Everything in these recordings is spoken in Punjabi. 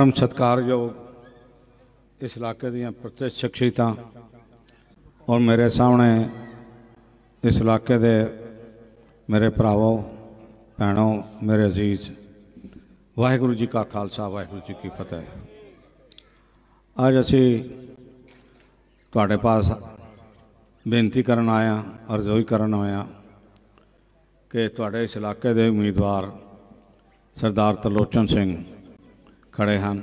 ਪਰਮ ਸਤਕਾਰਯੋਗ ਇਸ ਇਲਾਕੇ ਦੀਆਂ ਪ੍ਰਤਿਸ਼ਠ ਸ਼ਖਸੀਤਾਂ ਔਰ ਮੇਰੇ ਸਾਹਮਣੇ ਇਸ ਇਲਾਕੇ ਦੇ ਮੇਰੇ ਭਰਾਵੋ ਭੈਣੋ ਮੇਰੇ ਅਜ਼ੀਜ਼ ਵਾਹਿਗੁਰੂ ਜੀ ਕਾ ਖਾਲਸਾ ਵਾਹਿਗੁਰੂ ਜੀ ਕੀ ਫਤਿਹ ਅੱਜ ਅਸੀਂ ਤੁਹਾਡੇ ਪਾਸ ਬੇਨਤੀ ਕਰਨ ਆਇਆ ਅਰਜ਼ੋਈ ਕਰਨ ਆਇਆ ਕਿ ਤੁਹਾਡੇ ਇਸ ਇਲਾਕੇ ਦੇ ਉਮੀਦਵਾਰ ਸਰਦਾਰ ਤਰਲੋਚਨ ਸਿੰਘ ਖੜੇ ਹਨ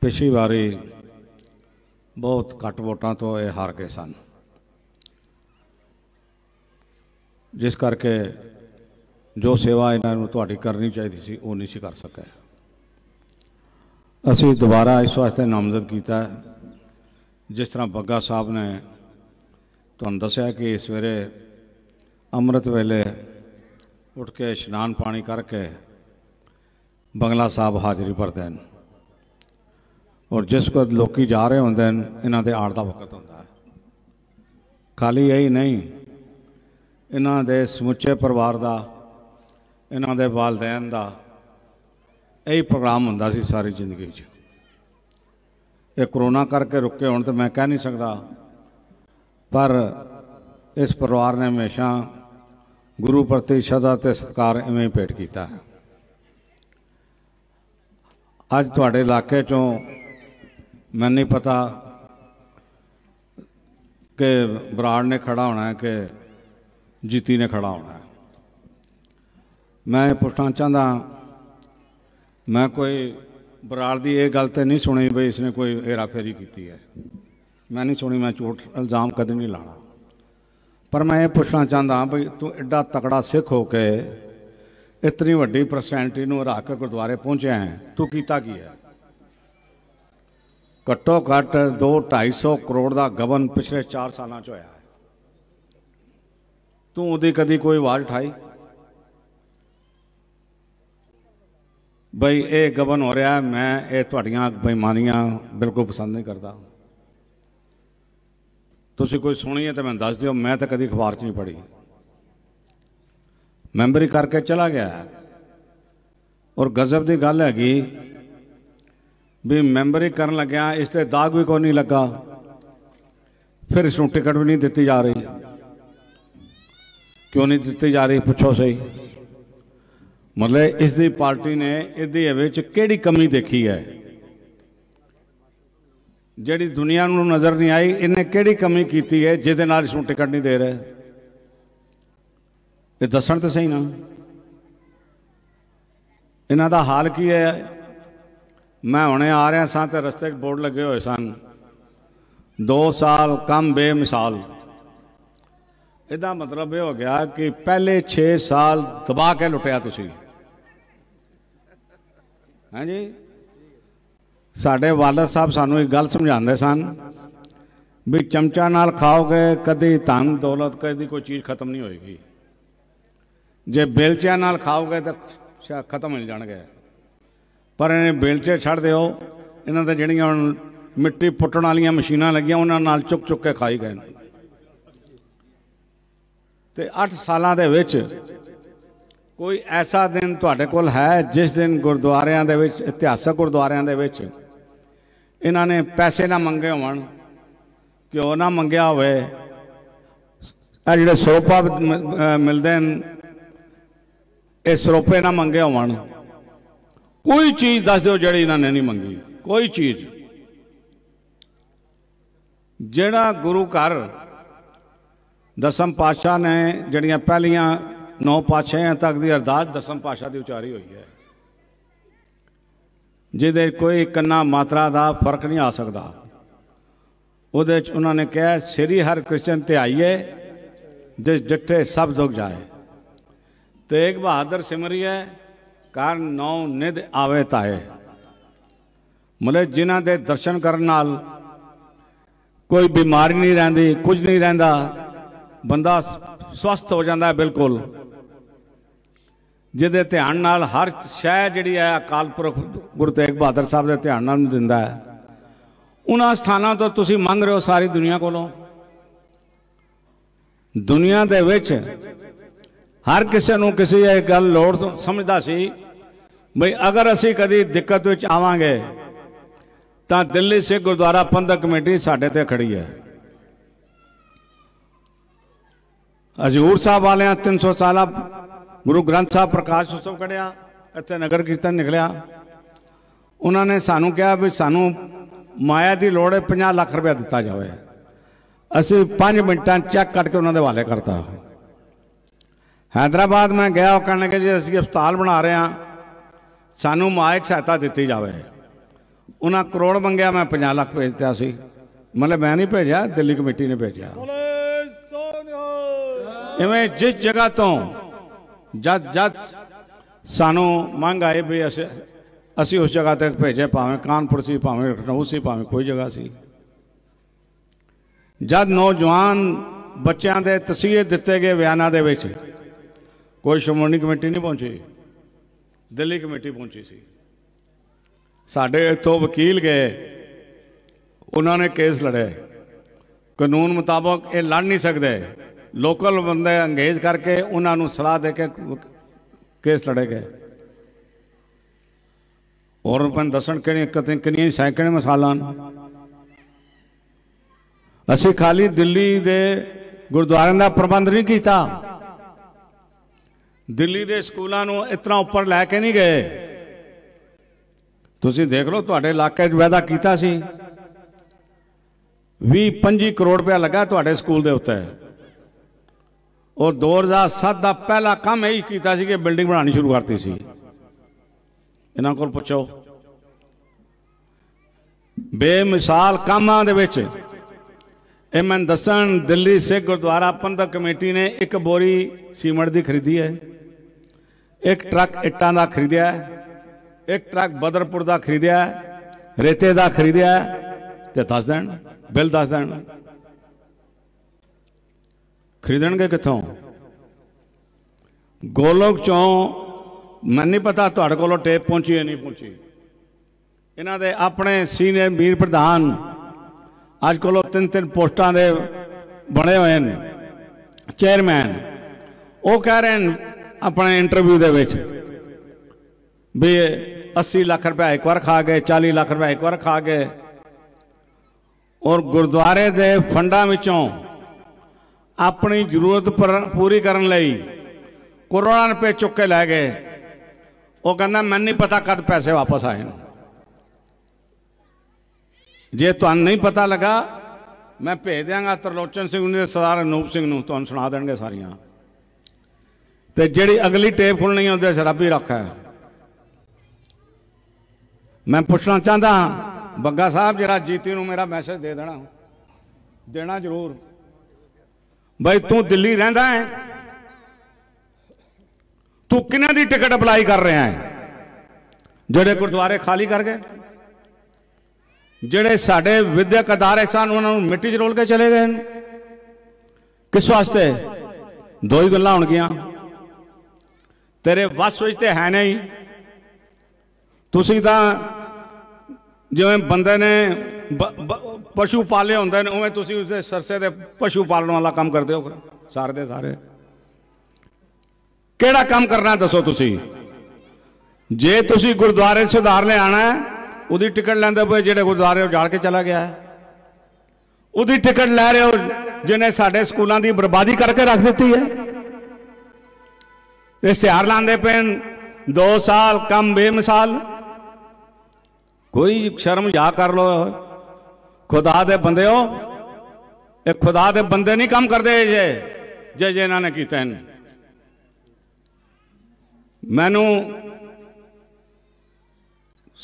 ਪਿਛਲੀ ਵਾਰੀ ਬਹੁਤ ਘੱਟ ਵੋਟਾਂ ਤੋਂ ਇਹ ਹਾਰ ਗਏ ਸਨ ਜਿਸ ਕਰਕੇ ਜੋ ਸੇਵਾ ਇਹਨਾਂ ਨੂੰ ਤੁਹਾਡੀ ਕਰਨੀ ਚਾਹੀਦੀ ਸੀ ਉਹ ਨਹੀਂ ਸੀ ਕਰ ਸਕਿਆ ਅਸੀਂ ਦੁਬਾਰਾ ਇਸ ਵਾਸਤੇ ਨਾਮਜ਼ਦ ਕੀਤਾ ਜਿਸ ਤਰ੍ਹਾਂ ਬੱਗਾ ਸਾਹਿਬ ਨੇ ਤੁਹਾਨੂੰ ਦੱਸਿਆ ਕਿ ਸਵੇਰੇ ਅੰਮ੍ਰਿਤ ਵੇਲੇ ਉੱਠ ਕੇ ਇਸ਼ਨਾਨ ਪਾਣੀ ਕਰਕੇ ਬੰਗਲਾ ਸਾਹਿਬ ਹਾਜ਼ਰੀ ਭਰਦੇ ਹਨ ਔਰ ਜਿਸ ਕੋ ਲੋਕੀ ਜਾ ਰਹੇ ਹੁੰਦੇ ਹਨ ਇਹਨਾਂ ਦੇ ਆੜ ਦਾ ਵਕਤ ਹੁੰਦਾ ਹੈ ਖਾਲੀ ਇਹ ਹੀ ਨਹੀਂ ਇਹਨਾਂ ਦੇ ਸਮੁੱਚੇ ਪਰਿਵਾਰ ਦਾ ਇਹਨਾਂ ਦੇ ਵਾਲਦੈਨ ਦਾ ਇਹ ਪ੍ਰੋਗਰਾਮ ਹੁੰਦਾ ਸੀ ਸਾਰੀ ਜ਼ਿੰਦਗੀ 'ਚ ਇਹ ਕਰੋਨਾ ਕਰਕੇ ਰੁਕੇ ਹੁਣ ਤੇ ਮੈਂ ਕਹਿ ਨਹੀਂ ਸਕਦਾ ਪਰ ਇਸ ਪਰਿਵਾਰ ਨੇ ਹਮੇਸ਼ਾ ਗੁਰੂ ਪ੍ਰਤੀ ਸ਼ਰਧਾ ਤੇ ਸਤਕਾਰ ਐਵੇਂ ਭੇਟ ਕੀਤਾ ਹੈ ਅੱਜ ਤੁਹਾਡੇ ਇਲਾਕੇ ਚੋਂ ਮੈਨੂੰ ਨਹੀਂ ਪਤਾ ਕਿ ਬਰਾੜ ਨੇ ਖੜਾ ਹੋਣਾ ਹੈ ਕਿ ਜੀਤੀ ਨੇ ਖੜਾ ਹੋਣਾ ਹੈ ਮੈਂ ਪੁੱਛਣਾ ਚਾਹੁੰਦਾ ਮੈਂ ਕੋਈ ਬਰਾੜ ਦੀ ਇਹ ਗੱਲ ਤੇ ਨਹੀਂ ਸੁਣੀ ਬਈ ਇਸਨੇ ਕੋਈ ਫੇਰੀ ਕੀਤੀ ਹੈ ਮੈਂ ਨਹੀਂ ਸੁਣੀ ਮੈਂ ਝੂਠ ਇਲਜ਼ਾਮ ਕਦੇ ਨਹੀਂ ਲਾਣਾ ਪਰ ਮੈਂ ਇਹ ਪੁੱਛਣਾ ਚਾਹੁੰਦਾ ਬਈ ਤੂੰ ਐਡਾ ਤਕੜਾ ਸਿੱਖ ਹੋ ਕੇ ਇਤਨੀ ਵੱਡੀ ਪਰਸੈਂਟੇਜ ਨੂੰ ਹਰਾ ਕੇ ਗੁਰਦੁਆਰੇ ਪਹੁੰਚਿਆ ਹੈ ਤੂੰ ਕੀਤਾ ਕੀ ਹੈ ਘੱਟੋ ਘੱਟ 2 250 ਕਰੋੜ ਦਾ ਗਵਨ ਪਿਛਲੇ 4 ਸਾਲਾਂ ਚ ਹੋਇਆ ਹੈ ਤੂੰ ਉਹਦੀ ਕਦੀ ਕੋਈ ਆਵਾਜ਼ ਠਾਈ ਬਈ ਇਹ ਗਵਨ ਹੋ ਰਿਹਾ ਮੈਂ ਇਹ ਤੁਹਾਡੀਆਂ ਬੇਈਮਾਨੀਆਂ ਬਿਲਕੁਲ ਪਸੰਦ ਨਹੀਂ ਕਰਦਾ ਤੁਸੀਂ ਕੋਈ ਸੁਣੀਏ ਤਾਂ ਮੈਨੂੰ ਦੱਸ ਦਿਓ ਮੈਂ ਤਾਂ ਕਦੀ ਅਖਬਾਰ 'ਚ ਨਹੀਂ ਪੜ੍ਹੀ ਮੈਂਬਰੀ ਕਰਕੇ ਚਲਾ ਗਿਆ ਔਰ ਗਜ਼ਬ ਦੀ ਗੱਲ ਹੈਗੀ ਵੀ ਮੈਂਬਰੀ ਕਰਨ ਲੱਗਿਆ ਇਸ ਤੇ ਦਾਗ ਵੀ ਕੋਈ ਨਹੀਂ ਲੱਗਾ ਫਿਰ ਇਸ ਨੂੰ ਟਿਕਟ ਵੀ ਨਹੀਂ ਦਿੱਤੀ ਜਾ ਰਹੀ ਕਿਉਂ ਨਹੀਂ ਦਿੱਤੀ ਜਾ ਰਹੀ ਪੁੱਛੋ ਸਹੀ ਮਤਲਬ ਇਸ ਦੀ ਪਾਰਟੀ ਨੇ ਇਹਦੇ ਵਿੱਚ ਕਿਹੜੀ ਕਮੀ ਦੇਖੀ ਹੈ ਜਿਹੜੀ ਦੁਨੀਆ ਨੂੰ ਨਜ਼ਰ ਨਹੀਂ ਆਈ ਇਹਨੇ ਕਿਹੜੀ ਕਮੀ ਕੀਤੀ ਹੈ ਜਿਹਦੇ ਨਾਲ ਇਸ ਨੂੰ ਟਿਕਟ ਨਹੀਂ ਦੇ ਰਿਹਾ ਇਹ ਦੱਸਣ ਤੇ ਸਹੀ ਨਾ ਇਹਨਾਂ ਦਾ ਹਾਲ ਕੀ ਹੈ ਮੈਂ ਹੁਣੇ ਆ ਰਿਹਾ ਸਾਂ ਤੇ ਰਸਤੇ 'ਚ ਬੋਰਡ ਲੱਗੇ ਹੋਏ ਸਨ 2 ਸਾਲ ਕੰਮ ਬੇਮਿਸਾਲ ਇਹਦਾ ਮਤਲਬ ਇਹ ਹੋ ਗਿਆ ਕਿ ਪਹਿਲੇ 6 ਸਾਲ ਦਬਾ ਕੇ ਲੁੱਟਿਆ ਤੁਸੀਂ ਹਾਂਜੀ ਸਾਡੇ ਵਾਲਦ ਸਾਹਿਬ ਸਾਨੂੰ ਇੱਕ ਗੱਲ ਸਮਝਾਉਂਦੇ ਸਨ ਵੀ ਚਮਚਾ ਨਾਲ ਖਾਓਗੇ ਕਦੀ ਧਨ ਦੌਲਤ ਕਦੀ ਕੋਈ ਚੀਜ਼ ਖਤਮ ਨਹੀਂ ਹੋਏਗੀ ਜੇ ਬੇਲਚਿਆਂ ਨਾਲ ਖਾਓਗੇ ਤਾਂ ਖਤਮ ਹੋ ਜਾਣਗੇ ਪਰ ਇਹ ਬੇਲਚੇ ਛੱਡ ਦਿਓ ਇਹਨਾਂ ਤੇ ਜਿਹੜੀਆਂ ਹੁਣ ਮਿੱਟੀ ਪੁੱਟਣ ਵਾਲੀਆਂ ਮਸ਼ੀਨਾਂ ਲੱਗੀਆਂ ਉਹਨਾਂ ਨਾਲ ਚੁੱਕ ਚੁੱਕ ਕੇ ਖਾਈ ਗਏ ਤੇ 8 ਸਾਲਾਂ ਦੇ ਵਿੱਚ ਕੋਈ ਐਸਾ ਦਿਨ ਤੁਹਾਡੇ ਕੋਲ ਹੈ ਜਿਸ ਦਿਨ ਗੁਰਦੁਆਰਿਆਂ ਦੇ ਵਿੱਚ ਇਤਿਹਾਸਕ ਗੁਰਦੁਆਰਿਆਂ ਦੇ ਵਿੱਚ ਇਹਨਾਂ ਨੇ ਪੈਸੇ ਨਾ ਮੰਗੇ ਹੋਣ ਕਿਉਂ ਨਾ ਮੰਗਿਆ ਹੋਵੇ ਆ ਜਿਹੜੇ ਸੋਪਾ ਮਿਲਦੇ ਨੇ ਇਹ ਸਰੋਪੇ ਨਾ ਮੰਗੇ ਹੋਣ ਕੋਈ ਚੀਜ਼ ਦੱਸ ਦਿਓ ਜਿਹੜੀ ਇਹਨਾਂ ਨੇ ਨਹੀਂ ਮੰਗੀ ਕੋਈ ਚੀਜ਼ ਜਿਹੜਾ ਗੁਰੂ ਘਰ ਦਸਮ ਪਾਤਸ਼ਾਹ ਨੇ ਜਿਹੜੀਆਂ ਪਹਿਲੀਆਂ ਨੌ ਪਾਤਸ਼ਾਹਾਂ ਤੱਕ ਦੀ ਅਰਦਾਸ ਦਸਮ ਪਾਤਸ਼ਾਹ ਦੀ ਉਚਾਰੀ ਹੋਈ ਹੈ ਜਿਹਦੇ ਕੋਈ ਕੰਨਾ ਮਾਤਰਾ ਦਾ ਫਰਕ ਨਹੀਂ ਆ ਸਕਦਾ ਉਹਦੇ ਚ ਉਹਨਾਂ ਨੇ ਕਿਹਾ ਸ੍ਰੀ ਹਰਿ ਕ੍ਰਿਸ਼ਨ ਤੇ ਆਈਏ ਜਿਸ ਜਿੱਥੇ ਸਭ ਦੁੱਖ ਜਾਏ ਤੇਗ ਬਹਾਦਰ ਸਿਮਰਿਐ ਕਰ ਨੌ ਨਿਦ ਆਵੇ ਤਾਏ ਮਲੇ ਜਿਨ੍ਹਾਂ ਦੇ ਦਰਸ਼ਨ ਕਰਨ ਨਾਲ ਕੋਈ ਬਿਮਾਰੀ ਨਹੀਂ ਰਹਿੰਦੀ ਕੁਝ ਨਹੀਂ ਰਹਿੰਦਾ ਬੰਦਾ ਸਵਸਥ ਹੋ ਜਾਂਦਾ ਬਿਲਕੁਲ ਜਿਹਦੇ ਧਿਆਨ ਨਾਲ ਹਰ ਸ਼ੈ ਜਿਹੜੀ ਹੈ ਅਕਾਲ ਪੁਰਖ ਗੁਰੂ ਤੇਗ ਬਹਾਦਰ ਸਾਹਿਬ ਦੇ ਧਿਆਨ ਨਾਲ ਦਿੰਦਾ ਹੈ ਉਹਨਾਂ ਸਥਾਨਾਂ ਤੋਂ ਤੁਸੀਂ ਮੰਗ ਰਹੇ ਹੋ ਸਾਰੀ ਦੁਨੀਆ ਕੋਲੋਂ ਦੁਨੀਆ ਦੇ ਵਿੱਚ ਹਰ ਕਿਸੇ ਨੂੰ ਕਿਸੇ ਇਹ ਗੱਲ ਲੋੜ ਤੋਂ ਸਮਝਦਾ ਸੀ ਬਈ ਅਗਰ ਅਸੀਂ ਕਦੀ ਦਿੱਕਤ ਵਿੱਚ ਆਵਾਂਗੇ ਤਾਂ ਦਿੱਲੀ ਸਿੱਖ ਗੁਰਦੁਆਰਾ ਪੰਧਕ ਕਮੇਟੀ ਸਾਡੇ ਤੇ ਖੜੀ ਹੈ ਹਜੂਰ ਸਾਹਿਬ ਵਾਲਿਆਂ 300 ਸਾਲਾ ਗੁਰੂ ਗ੍ਰੰਥ ਸਾਹਿਬ ਪ੍ਰਕਾਸ਼ ਉਤਸਵ ਕੜਿਆ ਇੱਥੇ ਨਗਰ ਕੀਰਤਨ ਨਿਕਲਿਆ ਉਹਨਾਂ ਨੇ ਸਾਨੂੰ ਕਿਹਾ ਵੀ ਸਾਨੂੰ ਮਾਇਆ ਦੀ ਲੋੜ ਹੈ 50 ਲੱਖ ਰੁਪਏ ਦਿੱਤਾ ਜਾਵੇ ਅਸੀਂ 5 ਮਿੰਟਾਂ ਚੈੱਕ ਕੱਟ ਕੇ ਉਹਨਾਂ ਦੇ ਹਵਾਲੇ ਕਰਤਾ ਹੈਦਰਾਬਾਦ ਮੈਂ ਗਿਆ ਉਹ ਕਹਿੰਦੇ ਕਿ ਜੀ ਅਸੀਂ ਹਸਪਤਾਲ ਬਣਾ ਰਹੇ ਆ ਸਾਨੂੰ ਮਾਇਕ ਸਹਾਇਤਾ ਦਿੱਤੀ ਜਾਵੇ ਉਹਨਾਂ ਕਰੋੜ ਮੰਗਿਆ ਮੈਂ 50 ਲੱਖ ਭੇਜਤਾ ਸੀ ਮਤਲਬ ਮੈਂ ਨਹੀਂ ਭੇਜਿਆ ਦਿੱਲੀ ਕਮੇਟੀ ਨੇ ਭੇਜਿਆ ਇਵੇਂ ਜਿਸ ਜਗ੍ਹਾ ਤੋਂ ਜਦ ਜਦ ਸਾਨੂੰ ਮੰਗ ਆਏ ਵੀ ਅਸੀਂ ਅਸੀਂ ਉਸ ਜਗ੍ਹਾ ਤੱਕ ਭੇਜੇ ਭਾਵੇਂ ਕਾਨਪੁਰ ਸੀ ਭਾਵੇਂ ਲਖਨਊ ਸੀ ਭਾਵੇਂ ਕੋਈ ਜਗ੍ਹਾ ਸੀ ਜਦ ਨੌਜਵਾਨ ਬੱਚਿਆਂ ਦੇ ਤਸੀਹੇ ਦਿੱਤੇ ਗਏ ਬਿਆਨਾਂ ਦੇ ਵਿੱਚ ਕੋਈ ਸ਼ਮਣੀ ਕਮੇਟੀ ਨਹੀਂ ਪਹੁੰਚੀ ਦਿੱਲੀ ਕਮੇਟੀ ਪਹੁੰਚੀ ਸੀ ਸਾਡੇ ਇੱਥੋਂ ਵਕੀਲ ਗਏ ਉਹਨਾਂ ਨੇ ਕੇਸ ਲੜਿਆ ਕਾਨੂੰਨ ਮੁਤਾਬਕ ਇਹ ਲੜ ਨਹੀਂ ਸਕਦੇ ਲੋਕਲ ਬੰਦੇ ਅੰਗੇਜ ਕਰਕੇ ਉਹਨਾਂ ਨੂੰ ਸਲਾਹ ਦੇ ਕੇ ਕੇਸ ਲੜੇ ਗਏ ਹੋਰ ਪਨ ਦਸਣ ਕਿਹੜੀ ਕਤੇ ਕਿੰਨੀ ਸੈਂਕੜੇ ਮਸਾਲਾਂ ਅਸੀਂ ਖਾਲੀ ਦਿੱਲੀ ਦੇ ਗੁਰਦੁਆਰਿਆਂ ਦਾ ਪ੍ਰਬੰਧ ਨਹੀਂ ਕੀਤਾ ਦਿੱਲੀ ਦੇ ਸਕੂਲਾਂ ਨੂੰ ਇਤਨਾ ਉੱਪਰ ਲੈ ਕੇ ਨਹੀਂ ਗਏ ਤੁਸੀਂ ਦੇਖ ਲਓ ਤੁਹਾਡੇ ਇਲਾਕੇ 'ਚ ਵਾਅਦਾ ਕੀਤਾ ਸੀ 20 25 ਕਰੋੜ ਰੁਪਏ ਲੱਗਾ ਤੁਹਾਡੇ ਸਕੂਲ ਦੇ ਉੱਤੇ ਔਰ 2007 ਦਾ ਪਹਿਲਾ ਕੰਮ ਇਹ ਕੀਤਾ ਸੀ ਕਿ ਬਿਲਡਿੰਗ ਬਣਾਉਣੀ ਸ਼ੁਰੂ ਕਰਤੀ ਸੀ ਇਹਨਾਂ ਕੋਲ ਪੁੱਛੋ ਬੇਮਿਸਾਲ ਕੰਮਾਂ ਦੇ ਵਿੱਚ ਇਹ ਮੈਂ ਦੱਸਣ ਦਿੱਲੀ ਸਿੱਖ ਗੁਰਦੁਆਰਾ ਪੰਥਕ ਕਮੇਟੀ ਨੇ ਇੱਕ ਬੋਰੀ ਸੀਮਟ ਦੀ ਖਰੀਦੀ ਹੈ ਇੱਕ ਟਰੱਕ ਇੱਟਾਂ ਦਾ ਖਰੀਦਿਆ ਇੱਕ ਟਰੱਕ ਬਦਰਪੁਰ ਦਾ ਖਰੀਦਿਆ ਰੇਤੇ ਦਾ ਖਰੀਦਿਆ ਤੇ ਦੱਸ ਦੇਣ ਬਿੱਲ ਦੱਸ ਦੇਣ ਖਰੀਦਣਗੇ ਕਿੱਥੋਂ ਗੋਲੋਕ ਚੋਂ ਮੈਨੂੰ ਨਹੀਂ ਪਤਾ ਤੁਹਾਡੇ ਕੋਲੋਂ ਟੇਪ ਪਹੁੰਚੀ ਹੈ ਨਹੀਂ ਪਹੁੰਚੀ ਇਹਨਾਂ ਦੇ ਆਪਣੇ ਸੀਨੀਅਰ ਮੀਰ ਪ੍ਰਧਾਨ ਅੱਜ ਕੋਲ ਤਿੰਨ ਤਿੰਨ ਪੋਸਟਾਂ ਦੇ ਬਣੇ ਹੋਏ ਨੇ ਚੇਅਰਮੈਨ ਉਹ ਕਹਿ ਰਹੇ ਨੇ ਆਪਣੇ ਇੰਟਰਵਿਊ ਦੇ ਵਿੱਚ ਵੀ 80 ਲੱਖ ਰੁਪਏ ਇੱਕ ਵਾਰ ਖਾ ਗਏ 40 ਲੱਖ ਰੁਪਏ ਇੱਕ ਵਾਰ ਖਾ ਗਏ ਔਰ ਗੁਰਦੁਆਰੇ ਦੇ ਫੰਡਾਂ ਵਿੱਚੋਂ ਆਪਣੀ ਜ਼ਰੂਰਤ ਪੂਰੀ ਕਰਨ ਲਈ ਕਰੋੜਾਂ ਰੁਪਏ ਚੁੱਕ ਕੇ ਲੈ ਗਏ ਉਹ ਕਹਿੰਦਾ ਮੈਨੂੰ ਨਹੀਂ ਪਤਾ ਕਦ ਪੈਸੇ ਵਾਪਸ ਆਏ ਨੇ ਜੇ ਤੁਹਾਨੂੰ ਨਹੀਂ ਪਤਾ ਲਗਾ ਮੈਂ ਭੇਜ ਦਿਆਂਗਾ ਤਰਲੋਚਨ ਸਿੰਘ ਨੂੰ ਤੇ ਸਰਦਾਰ ਅਨੂਪ ਸਿੰਘ ਨੂੰ ਤੁਹਾਨੂੰ ਸੁਣਾ ਦੇਣਗੇ ਸਾਰੀਆਂ ਤੇ ਜਿਹੜੀ ਅਗਲੀ ਟੇਪ ਖੁੱਲਣੀ ਹੈ ਸ਼ਰਾਬੀ ਰੱਖਾ ਹੈ ਮੈਂ ਪੁੱਛਣਾ ਚਾਹੁੰਦਾ ਬੱਗਾ ਸਾਹਿਬ ਜਿਹੜਾ ਜੀਤੀ ਨੂੰ ਮੇਰਾ ਮੈਸੇਜ ਦੇ ਦੇਣਾ ਦੇਣਾ ਜ਼ਰੂਰ ਭਾਈ ਤੂੰ ਦਿੱਲੀ ਰਹਿੰਦਾ ਹੈ ਤੂੰ ਕਿਨਾਂ ਦੀ ਟਿਕਟ ਅਪਲਾਈ ਕਰ ਰਿਹਾ ਹੈ ਜਿਹੜੇ ਗੁਰਦੁਆਰੇ ਖਾਲੀ ਕਰ ਗਏ ਜਿਹੜੇ ਸਾਡੇ ਵਿਦਿਅਕ ਅਦਾਰੇ ਸਨ ਉਹਨਾਂ ਨੂੰ ਮਿੱਟੀ 'ਚ ਰੋਲ ਕੇ ਚਲੇ ਗਏ ਹਨ ਕਿਸ ਵਾਸਤੇ ਦੋ ਹੀ ਗੱਲਾਂ ਹੋਣਗੀਆਂ ਤੇਰੇ ਵਸ ਵਿੱਚ ਤੇ ਹੈ ਨਹੀਂ ਤੁਸੀਂ ਤਾਂ ਜਿਵੇਂ ਬੰਦੇ ਨੇ ਪਸ਼ੂ ਪਾਲੇ ਹੁੰਦੇ ਨੇ ਉਵੇਂ ਤੁਸੀਂ ਉਸ ਦੇ ਸਰਸੇ ਦੇ ਪਸ਼ੂ ਪਾਲਣ ਵਾਲਾ ਕੰਮ ਕਰਦੇ ਹੋ ਸਾਰੇ ਦੇ ਸਾਰੇ ਕਿਹੜਾ ਕੰਮ ਕਰਨਾ ਦੱਸੋ ਤੁਸੀਂ ਜੇ ਤੁਸੀਂ ਗੁਰਦੁਆਰੇ ਸੁਧਾਰ ਲੈ ਆਣਾ ਹੈ ਉਹਦੀ ਟਿਕਟ ਲੈਂਦਾ ਪਿਆ ਜਿਹੜੇ ਗੁਰਦਾਰੇ ਉਜਾੜ ਕੇ ਚਲਾ ਗਿਆ ਹੈ ਉਹਦੀ ਟਿਕਟ ਲੈ ਰਹੇ ਹੋ ਜਿਹਨੇ ਸਾਡੇ ਸਕੂਲਾਂ ਦੀ ਬਰਬਾਦੀ ਕਰਕੇ ਰੱਖ ਦਿੱਤੀ ਹੈ ਇਸ਼ਤਿਹਾਰ ਲਾਂਦੇ ਪੈਨ 2 ਸਾਲ ਕੰਮ ਬੇਮਿਸਾਲ ਕੋਈ ਸ਼ਰਮ ਜਾ ਕਰ ਲੋ ਖੁਦਾ ਦੇ ਬੰਦਿਓ ਇਹ ਖੁਦਾ ਦੇ ਬੰਦੇ ਨਹੀਂ ਕੰਮ ਕਰਦੇ ਜੇ ਜੇ ਇਹਨਾਂ ਨੇ ਕੀਤਾ ਇਹਨੇ ਮੈਨੂੰ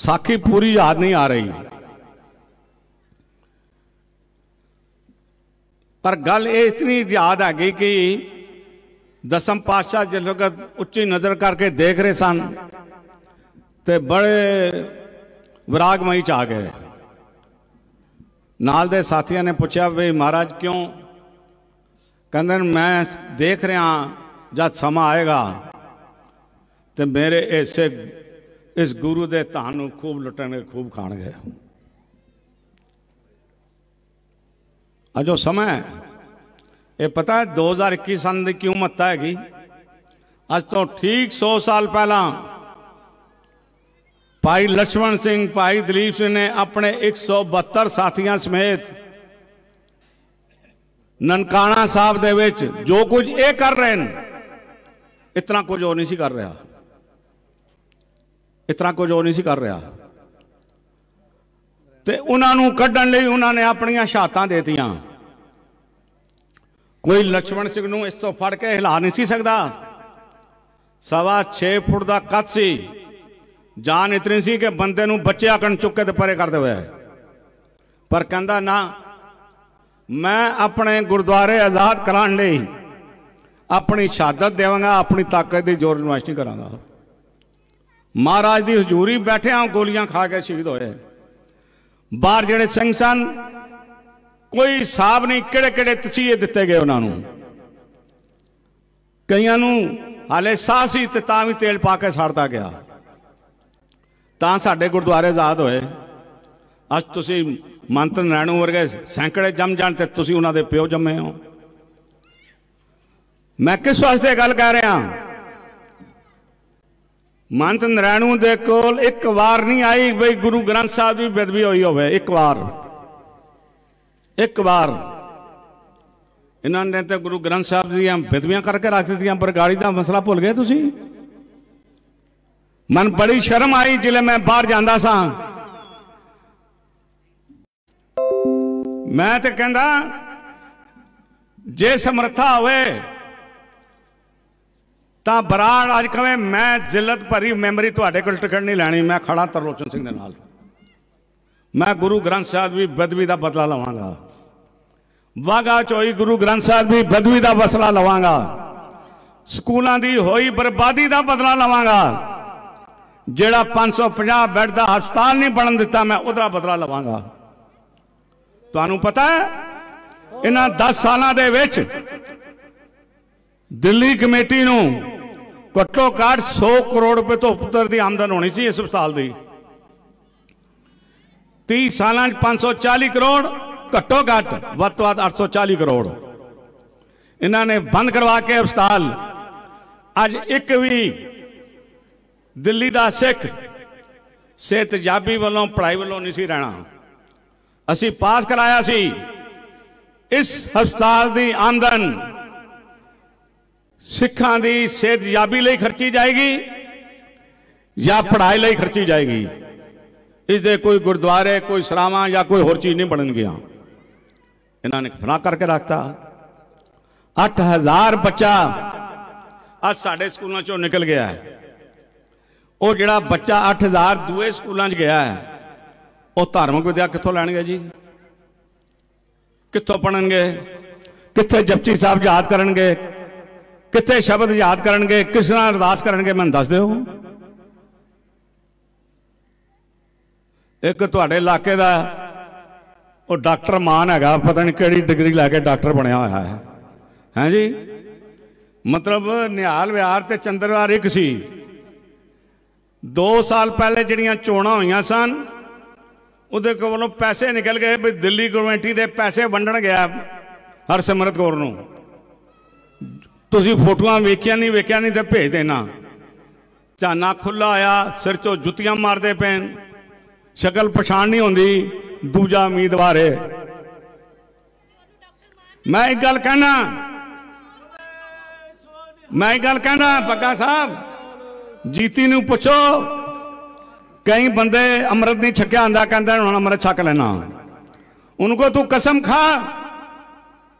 ਸਾਖੀ ਪੂਰੀ ਯਾਦ ਨਹੀਂ ਆ ਰਹੀ ਪਰ ਗੱਲ ਇਹ ਇਤਨੀ ਯਾਦ ਆ ਗਈ ਕਿ ਦਸਮ ਪਾਤਸ਼ਾਹ ਜਦੋਂ ਉੱਚੀ ਨਜ਼ਰ ਕਰਕੇ ਦੇਖ ਰਹੇ ਸਨ ਤੇ ਬੜੇ ਵਿਰਾਗਮਈ ਚ ਆ ਗਏ ਨਾਲ ਦੇ ਸਾਥੀਆਂ ਨੇ ਪੁੱਛਿਆ ਵੀ ਮਹਾਰਾਜ ਕਿਉਂ ਕਹਿੰਦੇ ਮੈਂ ਦੇਖ ਰਿਹਾ ਜਦ ਸਮਾਂ ਆਏਗਾ ਤੇ ਮੇਰੇ ਇਸੇ ਇਸ ਗੁਰੂ ਦੇ ਧਨ ਨੂੰ ਖੂਬ ਲੁੱਟਣਗੇ ਖੂਬ ਖਾਣ ਗਏ ਅਜੋ ਸਮਾਂ ਇਹ ਪਤਾ ਹੈ 2021 ਸੰਨ ਦੀ ਕਿਉਂ ਮੱਤਾ ਹੈਗੀ ਅੱਜ ਤੋਂ ਠੀਕ 100 ਸਾਲ ਪਹਿਲਾਂ ਭਾਈ ਲਛਮਣ ਸਿੰਘ ਭਾਈ ਦਲੀਪ ਸਿੰਘ ਨੇ ਆਪਣੇ 172 ਸਾਥੀਆਂ ਸਮੇਤ ਨਨਕਾਣਾ ਸਾਹਿਬ ਦੇ ਵਿੱਚ ਜੋ ਕੁਝ ਇਹ ਕਰ ਰਹੇ ਨੇ ਇਤਨਾ ਕੁਝ ਹੋ ਨਹੀਂ ਸੀ ਕਰ ਰਿਹਾ ਇਤਨਾ ਕੁਝ ਹੋ ਨਹੀਂ ਸੀ ਕਰ ਰਿਹਾ ਤੇ ਉਹਨਾਂ ਨੂੰ ਕੱਢਣ ਲਈ ਉਹਨਾਂ ਨੇ ਆਪਣੀਆਂ ਸ਼ਾਤਾਂ ਦੇਤੀਆਂ ਕੋਈ ਲక్ష్మణ ਸਿੰਘ ਨੂੰ ਇਸ ਤੋਂ ਫੜ ਕੇ ਹਿਲਾ ਨਹੀਂ ਸੀ ਸਕਦਾ ਸਵਾ 6 ਫੁੱਟ ਦਾ ਕੱਦ ਸੀ ਜਾਨ ਇਤਨੀ ਸੀ ਕਿ ਬੰਦੇ ਨੂੰ ਬੱਚਿਆ ਕਣ ਚੁੱਕੇ ਤੇ ਪਰੇ ਕਰ ਦੇਵੇ ਪਰ ਕਹਿੰਦਾ ਨਾ ਮੈਂ ਆਪਣੇ ਗੁਰਦੁਆਰੇ ਆਜ਼ਾਦ ਕਰਾਉਣ ਲਈ ਆਪਣੀ ਸ਼ਹਾਦਤ ਦੇਵਾਂਗਾ ਆਪਣੀ ਤਾਕਤ ਦੀ ਜੋਰ ਨਵਾਸ਼ ਨਹੀਂ ਕਰਾਂਗਾ ਮਹਾਰਾਜ ਦੀ ਹਜ਼ੂਰੀ ਬੈਠਿਆਂ ਗੋਲੀਆਂ ਖਾ ਕੇ ਸ਼ਹੀਦ ਹੋਏ ਬਾਹਰ ਜਿਹੜੇ ਸਿੰਘ ਸਨ ਕੋਈ ਹਿਸਾਬ ਨਹੀਂ ਕਿਹੜੇ ਕਿਹੜੇ ਤਸੀਹੇ ਦਿੱਤੇ ਗਏ ਉਹਨਾਂ ਨੂੰ ਕਈਆਂ ਨੂੰ ਹਾਲੇ ਸਾਹ ਸੀ ਤੇ ਤਾਂ ਵੀ ਤੇਲ ਪਾ ਕੇ ਸੜਦਾ ਗਿਆ ਤਾਂ ਸਾਡੇ ਗੁਰਦੁਆਰੇ ਆਜ਼ਾਦ ਹੋਏ ਅੱਜ ਤੁਸੀਂ ਮੰਤ ਨਰਾਇਣ ਵਰਗੇ ਸੈਂਕੜੇ ਜੰਮ ਜਾਣ ਤੇ ਤੁਸੀਂ ਉਹਨਾਂ ਦੇ ਪਿਓ ਜੰਮੇ ਹੋ ਮੈਂ ਕਿਸ ਵਾਸਤੇ ਗੱਲ ਕਰ ਰਿਹਾ ਮੰਤ ਨਰਾਣੂ ਦੇ ਕੋਲ ਇੱਕ ਵਾਰ ਨਹੀਂ ਆਈ ਬਈ ਗੁਰੂ ਗ੍ਰੰਥ ਸਾਹਿਬ ਦੀ ਬਦਵੀ ਹੋਈ ਹੋਵੇ ਇੱਕ ਵਾਰ ਇੱਕ ਵਾਰ ਇਹਨਾਂ ਨੇ ਤੇ ਗੁਰੂ ਗ੍ਰੰਥ ਸਾਹਿਬ ਦੀਆਂ ਬਦਵੀਆਂ ਕਰਕੇ ਰੱਖ ਦਿੱਤੀਆਂ ਪਰ ਗਾੜੀ ਦਾ ਮਸਲਾ ਭੁੱਲ ਗਏ ਤੁਸੀਂ ਮਨ ਬੜੀ ਸ਼ਰਮ ਆਈ ਜਿਲੇ ਮੈਂ ਬਾਹਰ ਜਾਂਦਾ ਸਾਂ ਮੈਂ ਤੇ ਕਹਿੰਦਾ ਜੇ ਸਮਰੱਥਾ ਹੋਵੇ ਤਾਂ ਬਰਾੜ ਅੱਜ ਕਹੇ ਮੈਂ ਜ਼ਿਲਤ ਭਰੀ ਮੈਮਰੀ ਤੁਹਾਡੇ ਕੋਲ ਟਿਕਣ ਨਹੀਂ ਲੈਣੀ ਮੈਂ ਖੜਾ ਤਰਲੋਚਨ ਸਿੰਘ ਦੇ ਨਾਲ ਮੈਂ ਗੁਰੂ ਗ੍ਰੰਥ ਸਾਹਿਬ ਵੀ ਬਦਵੀ ਦਾ ਬਦਲਾ ਲਵਾਂਗਾ ਵਾਗਾ ਚੋਈ ਗੁਰੂ ਗ੍ਰੰਥ ਸਾਹਿਬ ਵੀ ਬਦਵੀ ਦਾ ਬਸਲਾ ਲਵਾਂਗਾ ਸਕੂਲਾਂ ਦੀ ਹੋਈ ਬਰਬਾਦੀ ਦਾ ਬਦਲਾ ਲਵਾਂਗਾ ਜਿਹੜਾ 550 ਬੈੱਡ ਦਾ ਹਸਪਤਾਲ ਨਹੀਂ ਬਣਨ ਦਿੱਤਾ ਮੈਂ ਉਹਦਾ ਬਦਲਾ ਲਵਾਂਗਾ ਤੁਹਾਨੂੰ ਪਤਾ ਹੈ ਇਹਨਾਂ 10 ਸਾਲਾਂ ਦੇ ਵਿੱਚ ਦਿੱਲੀ ਕਮੇਟੀ ਨੂੰ ਘੱਟੋ ਘੱਟ 100 ਕਰੋੜ ਰੁਪਏ ਤੋਂ ਉੱਪਰ ਦੀ ਆਮਦਨ ਹੋਣੀ ਸੀ ਇਸ ਹਸਪਤਾਲ ਦੀ 30 ਸਾਲਾਂ 'ਚ 540 ਕਰੋੜ ਘੱਟੋ ਘੱਟ ਵੱਧ ਤੋਂ ਵੱਧ 840 ਕਰੋੜ ਇਹਨਾਂ ਨੇ ਬੰਦ ਕਰਵਾ ਕੇ ਹਸਪਤਾਲ ਅੱਜ ਇੱਕ ਵੀ ਦਿੱਲੀ ਦਾ ਸਿੱਖ ਸਿਹਤ ਜਾਬੀ ਵੱਲੋਂ ਪੜਾਈ ਵੱਲੋਂ ਨਹੀਂ ਸੀ ਰਹਿਣਾ ਅਸੀਂ ਪਾਸ ਕਰਾਇਆ ਸੀ ਇਸ ਹਸਪਤਾਲ ਦੀ ਆਮਦਨ ਸਿੱਖਾਂ ਦੀ ਸਿਹਤ ਯਾਬੀ ਲਈ ਖਰਚੀ ਜਾਏਗੀ ਜਾਂ ਪੜ੍ਹਾਈ ਲਈ ਖਰਚੀ ਜਾਏਗੀ ਇਸ ਦੇ ਕੋਈ ਗੁਰਦੁਆਰੇ ਕੋਈ ਸਰਾਵਾਂ ਜਾਂ ਕੋਈ ਹੋਰ ਚੀਜ਼ ਨਹੀਂ ਬਣਨ ਗਿਆ ਇਹਨਾਂ ਨੇ ਫਨਾ ਕਰਕੇ ਰੱਖਤਾ 8000 ਬੱਚਾ ਅੱਜ ਸਾਡੇ ਸਕੂਲਾਂ ਚੋਂ ਨਿਕਲ ਗਿਆ ਹੈ ਉਹ ਜਿਹੜਾ ਬੱਚਾ 8000 ਦੂਏ ਸਕੂਲਾਂ 'ਚ ਗਿਆ ਹੈ ਉਹ ਧਾਰਮਿਕ ਵਿਦਿਆ ਕਿੱਥੋਂ ਲੈਣਗੇ ਜੀ ਕਿੱਥੋਂ ਪੜਨਗੇ ਕਿੱਥੇ ਜਪਜੀ ਸਾਹਿਬ ਯਾਦ ਕਰਨਗੇ ਕਿੱਥੇ ਸ਼ਬਦ ਯਾਦ ਕਰਨਗੇ ਕਿਸ ਨਾਲ ਅਰਦਾਸ ਕਰਨਗੇ ਮੈਨੂੰ ਦੱਸ ਦਿਓ ਇੱਕ ਤੁਹਾਡੇ ਇਲਾਕੇ ਦਾ ਉਹ ਡਾਕਟਰ ਮਾਨ ਹੈਗਾ ਪਤਾ ਨਹੀਂ ਕਿਹੜੀ ਡਿਗਰੀ ਲੈ ਕੇ ਡਾਕਟਰ ਬਣਿਆ ਹੋਇਆ ਹੈ ਹੈ ਜੀ ਮਤਲਬ ਨਿਹਾਲ ਵਿਹਾਰ ਤੇ ਚੰਦਰਵਾਰ ਇੱਕ ਸੀ 2 ਸਾਲ ਪਹਿਲੇ ਜਿਹੜੀਆਂ ਚੋਣਾਂ ਹੋਈਆਂ ਸਨ ਉਹਦੇ ਕੋਲੋਂ ਪੈਸੇ ਨਿਕਲ ਗਏ ਵੀ ਦਿੱਲੀ ਗਵਰਨਮੈਂਟੀ ਦੇ ਪੈਸੇ ਵੰਡਣ ਗਿਆ ਹਰਸਿਮਰਤ ਕੌਰ ਨੂੰ ਤੁਸੀਂ ਫੋਟੋਆਂ ਵੇਖਿਆ ਨਹੀਂ ਵੇਖਿਆ ਨਹੀਂ ਤੇ ਭੇਜ ਦੇਣਾ ਚਾਨਾ ਖੁੱਲਾ ਆਇਆ ਸਿਰ ਚੋਂ ਜੁੱਤੀਆਂ ਮਾਰਦੇ ਪੈਣ ਸ਼ਕਲ ਪਛਾਣ ਨਹੀਂ ਹੁੰਦੀ ਦੂਜਾ ਉਮੀਦਵਾਰ ਹੈ ਮੈਂ ਇੱਕ ਗੱਲ ਕਹਿਣਾ ਮੈਂ ਇੱਕ ਗੱਲ ਕਹਿਣਾ ਪੱਗਾ ਸਾਹਿਬ ਜੀਤੀ ਨੂੰ ਪੁੱਛੋ ਕਈ ਬੰਦੇ ਅੰਮ੍ਰਿਤ ਨਹੀਂ ਛਕਿਆ ਆਂਦਾ ਕਹਿੰਦਾ ਹੁਣ ਅੰਮ੍ਰਿਤ ਛਕ ਲੈਣਾ ਉਹਨੂੰ ਕੋ ਤੂੰ ਕਸਮ ਖਾ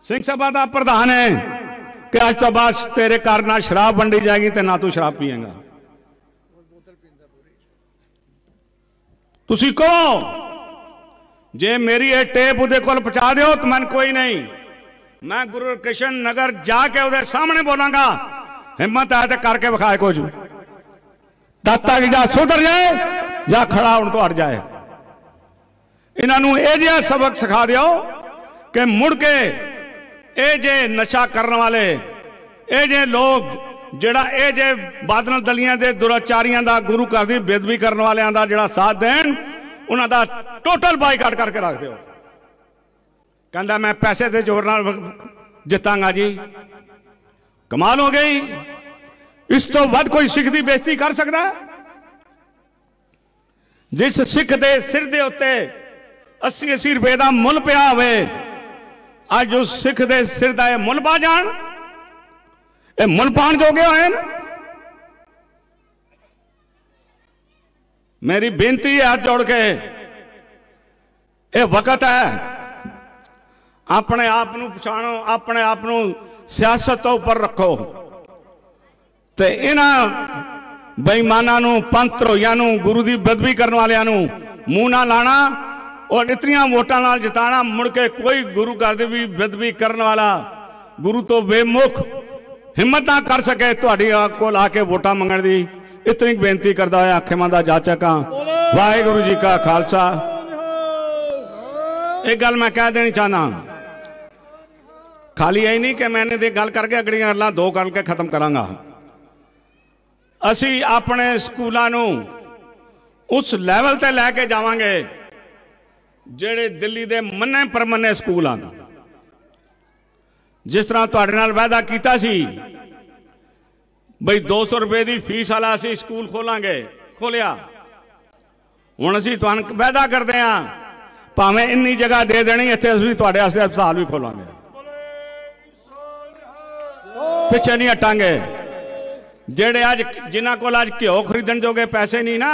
ਸਿੰਘ ਸਭਾ ਦਾ ਪ੍ਰਧਾਨ ਹੈ ਕਿ ਅੱਜ ਤੋਂ ਬਾਅਦ ਤੇਰੇ ਘਰ ਨਾਲ ਸ਼ਰਾਬ ਵੰਡੀ ਜਾਏਗੀ ਤੇ ਨਾ ਤੂੰ ਸ਼ਰਾਬ पिएगा ਤੁਸੀਂ ਕਹੋ ਜੇ ਮੇਰੀ ਇਹ ਟੇਪ ਉਹਦੇ ਕੋਲ ਪਹੁੰਚਾ ਦਿਓ ਤਾਂ ਮਨ ਕੋਈ ਨਹੀਂ ਮੈਂ ਗੁਰੂ ਕ੍ਰਿਸ਼ਨ ਨਗਰ ਜਾ ਕੇ ਉਹਦੇ ਸਾਹਮਣੇ ਬੋਲਾਂਗਾ ਹਿੰਮਤ ਆ ਤੇ ਕਰਕੇ ਵਿਖਾਏ ਜੂ ਤਦ ਤੱਕ ਜਾਂ ਸੁਧਰ ਜਾਏ ਜਾਂ ਖੜਾ ਹੁਣ ਤੋਂ ਹਟ ਜਾਏ ਇਹਨਾਂ ਨੂੰ ਇਹ ਜਿਹਾ ਸਬਕ ਸਿਖਾ ਦਿਓ ਕਿ ਮੁੜ ਕੇ ਇਹ ਜੇ ਨਸ਼ਾ ਕਰਨ ਵਾਲੇ ਇਹ ਜੇ ਲੋਕ ਜਿਹੜਾ ਇਹ ਜੇ ਬਾਦਲ ਦਲੀਆਂ ਦੇ ਦੁਰਾਚਾਰੀਆਂ ਦਾ ਗੁਰੂ ਘਰ ਦੀ ਬੇਦਬੀ ਕਰਨ ਵਾਲਿਆਂ ਦਾ ਜਿਹੜਾ ਸਾਥ ਦੇਣ ਉਹਨਾਂ ਦਾ ਟੋਟਲ ਬਾਈਕਾਟ ਕਰਕੇ ਰੱਖ ਦਿਓ ਕਹਿੰਦਾ ਮੈਂ ਪੈਸੇ ਦੇ ਜ਼ੋਰ ਨਾਲ ਜਿੱਤਾਂਗਾ ਜੀ ਕਮਾਲ ਹੋ ਗਈ ਇਸ ਤੋਂ ਵੱਧ ਕੋਈ ਸਿੱਖ ਦੀ ਬੇਇੱਜ਼ਤੀ ਕਰ ਸਕਦਾ ਜਿਸ ਸਿੱਖ ਦੇ ਸਿਰ ਦੇ ਉੱਤੇ 80 80 ਰੁਪਏ ਦਾ ਮੁੱਲ ਪਿਆ ਹੋਵੇ ਅੱਜ ਉਹ ਸਿੱਖ ਦੇ ਸਿਰ ਦਾ ਇਹ ਮੁੱਲ ਪਾ ਜਾਣ ਇਹ ਮੁੱਲ ਪਾਣ ਜੋਗੇ ਹੋਏ ਨੇ ਮੇਰੀ ਬੇਨਤੀ ਹੈ ਹੱਥ ਜੋੜ ਕੇ ਇਹ ਵਕਤ ਹੈ ਆਪਣੇ ਆਪ ਨੂੰ ਪਛਾਣੋ ਆਪਣੇ ਆਪ ਨੂੰ ਸਿਆਸਤ ਤੋਂ ਉੱਪਰ ਰੱਖੋ ਤੇ ਇਹਨਾਂ ਬੇਈਮਾਨਾਂ ਨੂੰ ਪੰਥ ਰੋਈਆਂ ਨੂੰ ਗੁਰੂ ਦੀ ਬਦਵੀ ਕਰਨ ਵਾਲਿਆਂ ਨੂੰ ਮੂੰਹ ਨਾ ਲਾਣਾ ਉਹ ਨਿਤਰੀਆਂ ਵੋਟਾਂ ਨਾਲ ਜਿਤਾਣਾ ਮੁੜ ਕੇ ਕੋਈ ਗੁਰੂ ਘਰ ਦੇ ਵੀ ਵਿਦਵੀ ਕਰਨ ਵਾਲਾ ਗੁਰੂ ਤੋਂ ਬੇਮੁਖ ਹਿੰਮਤ ਨਾ ਕਰ ਸਕੇ ਤੁਹਾਡੀ ਕੋਲ ਆ ਕੇ ਵੋਟਾਂ ਮੰਗਣ ਦੀ ਇਤਨੀ ਬੇਨਤੀ ਕਰਦਾ ਹੋਇਆ ਆਖੇ ਦਾ ਜਾਚਕਾਂ ਵਾਹਿਗੁਰੂ ਜੀ ਕਾ ਖਾਲਸਾ ਇਹ ਗੱਲ ਮੈਂ ਕਹਿ ਦੇਣੀ ਚਾਹਨਾ ਖਾਲੀ ਐ ਨਹੀਂ ਕਿ ਮੈਂ ਇਹ ਗੱਲ ਕਰਕੇ ਅਗੜੀਆਂ ਗੱਲਾਂ ਦੋ ਕੇ ਖਤਮ ਕਰਾਂਗਾ ਅਸੀਂ ਆਪਣੇ ਸਕੂਲਾਂ ਨੂੰ ਉਸ ਲੈਵਲ ਤੇ ਲੈ ਕੇ ਜਾਵਾਂਗੇ ਜਿਹੜੇ ਦਿੱਲੀ ਦੇ ਮੰਨੇ ਪਰਮੰਨੇ ਸਕੂਲ ਹਨ ਜਿਸ ਤਰ੍ਹਾਂ ਤੁਹਾਡੇ ਨਾਲ ਵਾਅਦਾ ਕੀਤਾ ਸੀ ਬਈ 200 ਰੁਪਏ ਦੀ ਫੀਸ ਵਾਲਾ ਅਸੀਂ ਸਕੂਲ ਖੋਲਾਂਗੇ ਖੋਲਿਆ ਹੁਣ ਅਸੀਂ ਤੁਹਾਨੂੰ ਵਾਅਦਾ ਕਰਦੇ ਆਂ ਭਾਵੇਂ ਇੰਨੀ ਜਗ੍ਹਾ ਦੇ ਦੇਣੀ ਇੱਥੇ ਅਸੀਂ ਤੁਹਾਡੇ ਵਾਸਤੇ ਹਸਪਤਾਲ ਵੀ ਖੋਲਾਂਗੇ ਪਿੱਛੇ ਨਹੀਂ ਹਟਾਂਗੇ ਜਿਹੜੇ ਅੱਜ ਜਿਨ੍ਹਾਂ ਕੋਲ ਅੱਜ ਘਿਓ ਖਰੀਦਣ ਜੋਗੇ ਪੈਸੇ ਨਹੀਂ ਨਾ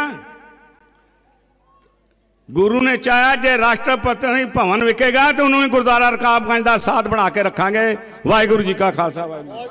ਗੁਰੂ ਨੇ ਚਾਹਿਆ ਜੇ ਰਾਸ਼ਟਰਪਤੀ ਭਵਨ ਵਿਕੇਗਾ ਤੇ ਉਹਨੂੰ ਵੀ ਗੁਰਦਾਰਾ ਰਕਾਬਗੰਜ ਦਾ ਸਾਥ ਬਣਾ ਕੇ ਰੱਖਾਂਗੇ ਵਾਹਿਗੁਰੂ ਜੀ ਕਾ ਖਾਲਸਾ ਵਾਹਿਗੁਰੂ